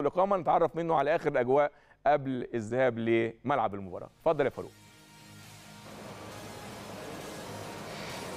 الاقامه نتعرف منه على اخر الاجواء قبل الذهاب لملعب المباراه اتفضل يا فاروق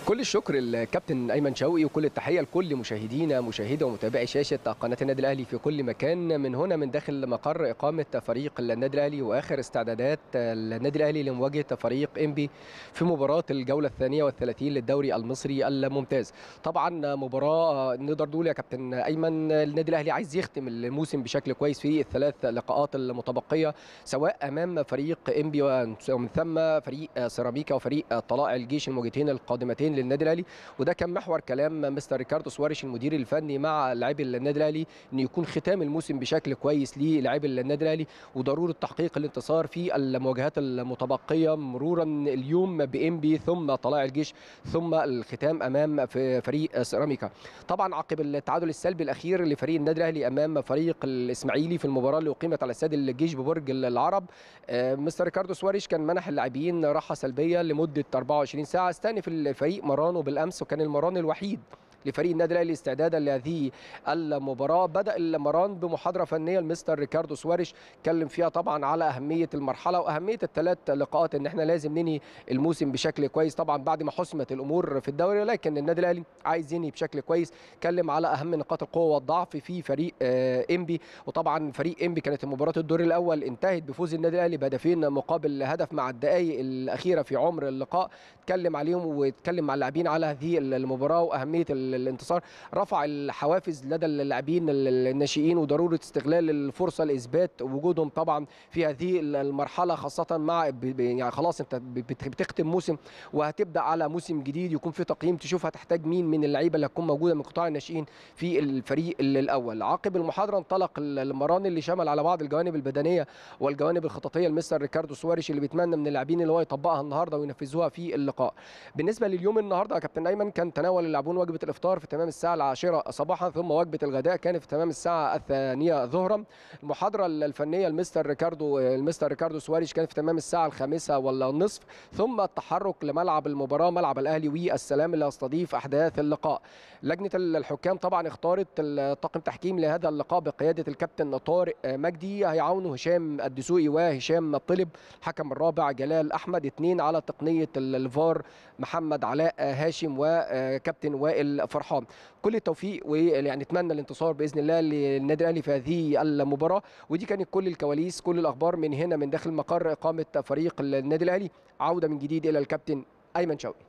كل الشكر للكابتن ايمن شوقي وكل التحيه لكل مشاهدينا مشاهده ومتابعي شاشه قناه النادي الاهلي في كل مكان من هنا من داخل مقر اقامه فريق النادي الاهلي واخر استعدادات النادي الاهلي لمواجهه فريق انبي في مباراه الجوله الثانيه والثلاثين للدوري المصري الممتاز طبعا مباراه نقدر نقول يا كابتن ايمن النادي الاهلي عايز يختم الموسم بشكل كويس في الثلاث لقاءات المتبقيه سواء امام فريق انبي ومن ثم فريق سيراميكا وفريق طلائع الجيش المواجهتين القادمتين المدربين للنادي الاهلي وده كان محور كلام مستر ريكاردو سواريش المدير الفني مع لاعبي النادي الاهلي ان يكون ختام الموسم بشكل كويس للاعبي النادي الاهلي وضروره تحقيق الانتصار في المواجهات المتبقيه مرورا اليوم بانبي ثم طلائع الجيش ثم الختام امام فريق سيراميكا طبعا عقب التعادل السلبي الاخير لفريق النادي الاهلي امام فريق الاسماعيلي في المباراه اللي اقيمت على استاد الجيش ببرج العرب آه، مستر ريكاردو سواريش كان منح اللاعبين راحه سلبيه لمده 24 ساعه استأنف الفريق فريق مرانه بالامس وكان المران الوحيد لفريق النادي الاهلي استعدادا لهذه المباراه بدا المران بمحاضره فنيه لمستر ريكاردو سواريش اتكلم فيها طبعا على اهميه المرحله واهميه الثلاث لقاءات ان احنا لازم ننهي الموسم بشكل كويس طبعا بعد ما حسمت الامور في الدوري لكن النادي الاهلي عايز ينهي بشكل كويس اتكلم على اهم نقاط القوه والضعف في فريق آه، انبي وطبعا فريق انبي كانت مباراه الدور الاول انتهت بفوز النادي الاهلي بهدفين مقابل هدف مع الدقائق الاخيره في عمر اللقاء اتكلم عليهم واتكلم مع اللاعبين على هذه المباراه واهميه الانتصار رفع الحوافز لدى اللاعبين الناشئين وضروره استغلال الفرصه لاثبات وجودهم طبعا في هذه المرحله خاصه مع يعني خلاص انت بتختم موسم وهتبدا على موسم جديد يكون في تقييم تشوف هتحتاج مين من اللعيبه اللي هتكون موجوده من قطاع الناشئين في الفريق الاول عقب المحاضره انطلق المران اللي شمل على بعض الجوانب البدنيه والجوانب الخططيه المستر ريكاردو سواريش اللي بيتمنى من اللاعبين اللي هو يطبقها النهارده وينفذوها في اللقاء بالنسبه لليوم النهارده يا كابتن ايمن كان تناول اللاعبون وجبه الافطار الافطار في تمام الساعه العاشره صباحا ثم وجبه الغداء كانت في تمام الساعه الثانيه ظهرا المحاضره الفنيه المستر ريكاردو المستر ريكاردو سواريش كانت في تمام الساعه الخامسه والنصف ثم التحرك لملعب المباراه ملعب الاهلي والسلام اللي هيستضيف احداث اللقاء لجنه الحكام طبعا اختارت طاقم تحكيم لهذا اللقاء بقياده الكابتن طارق مجدي هيعاونه هشام الدسوقي وهشام الطلب الحكم الرابع جلال احمد اثنين على تقنيه الفار محمد علاء هاشم وكابتن وائل فرحان كل التوفيق ويعني اتمنى الانتصار باذن الله للنادي الاهلي في هذه المباراه ودي كانت كل الكواليس كل الاخبار من هنا من داخل مقر اقامه فريق النادي الاهلي عوده من جديد الى الكابتن ايمن شوقي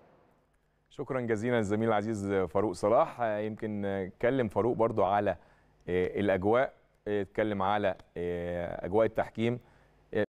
شكرا جزيلا الزميل العزيز فاروق صلاح يمكن اتكلم فاروق برضو على آه، الاجواء اتكلم آه، على آه، اجواء التحكيم